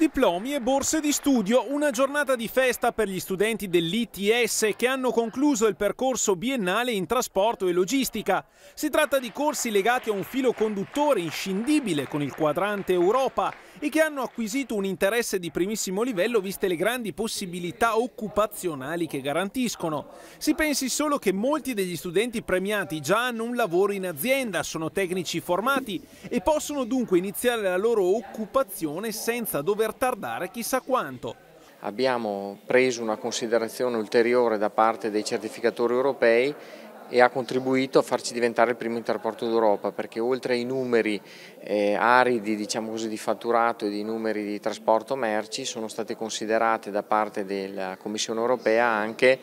Diplomi e borse di studio, una giornata di festa per gli studenti dell'ITS che hanno concluso il percorso biennale in trasporto e logistica. Si tratta di corsi legati a un filo conduttore inscindibile con il quadrante Europa e che hanno acquisito un interesse di primissimo livello viste le grandi possibilità occupazionali che garantiscono. Si pensi solo che molti degli studenti premiati già hanno un lavoro in azienda, sono tecnici formati e possono dunque iniziare la loro occupazione senza dover per tardare chissà quanto. Abbiamo preso una considerazione ulteriore da parte dei certificatori europei e ha contribuito a farci diventare il primo interporto d'Europa perché oltre ai numeri eh, aridi diciamo così, di fatturato e di numeri di trasporto merci sono state considerate da parte della Commissione europea anche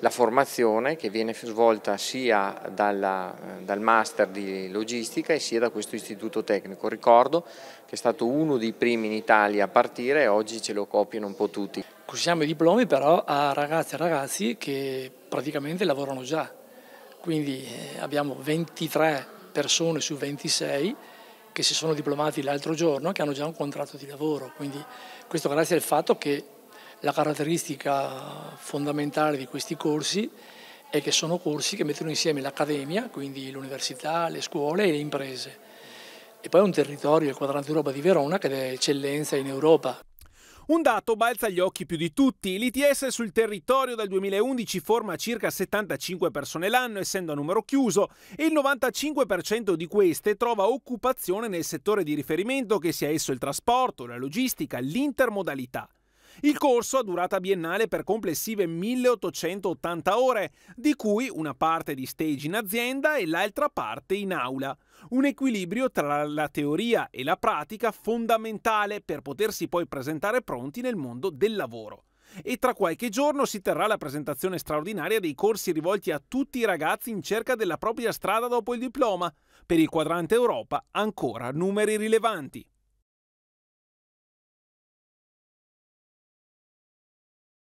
la formazione che viene svolta sia dalla, eh, dal master di logistica e sia da questo istituto tecnico. Ricordo che è stato uno dei primi in Italia a partire e oggi ce lo copiano un po' tutti. Cusiamo i diplomi però a ragazze e ragazzi che praticamente lavorano già, quindi eh, abbiamo 23 persone su 26 che si sono diplomati l'altro giorno che hanno già un contratto di lavoro, quindi questo grazie al fatto che la caratteristica fondamentale di questi corsi è che sono corsi che mettono insieme l'accademia, quindi l'università, le scuole e le imprese. E poi un territorio, il quadrante Europa di Verona, che è eccellenza in Europa. Un dato balza agli occhi più di tutti. L'ITS sul territorio dal 2011 forma circa 75 persone l'anno, essendo a numero chiuso, e il 95% di queste trova occupazione nel settore di riferimento, che sia esso il trasporto, la logistica, l'intermodalità. Il corso ha durata biennale per complessive 1880 ore, di cui una parte di stage in azienda e l'altra parte in aula. Un equilibrio tra la teoria e la pratica fondamentale per potersi poi presentare pronti nel mondo del lavoro e tra qualche giorno si terrà la presentazione straordinaria dei corsi rivolti a tutti i ragazzi in cerca della propria strada dopo il diploma, per il quadrante Europa ancora numeri rilevanti.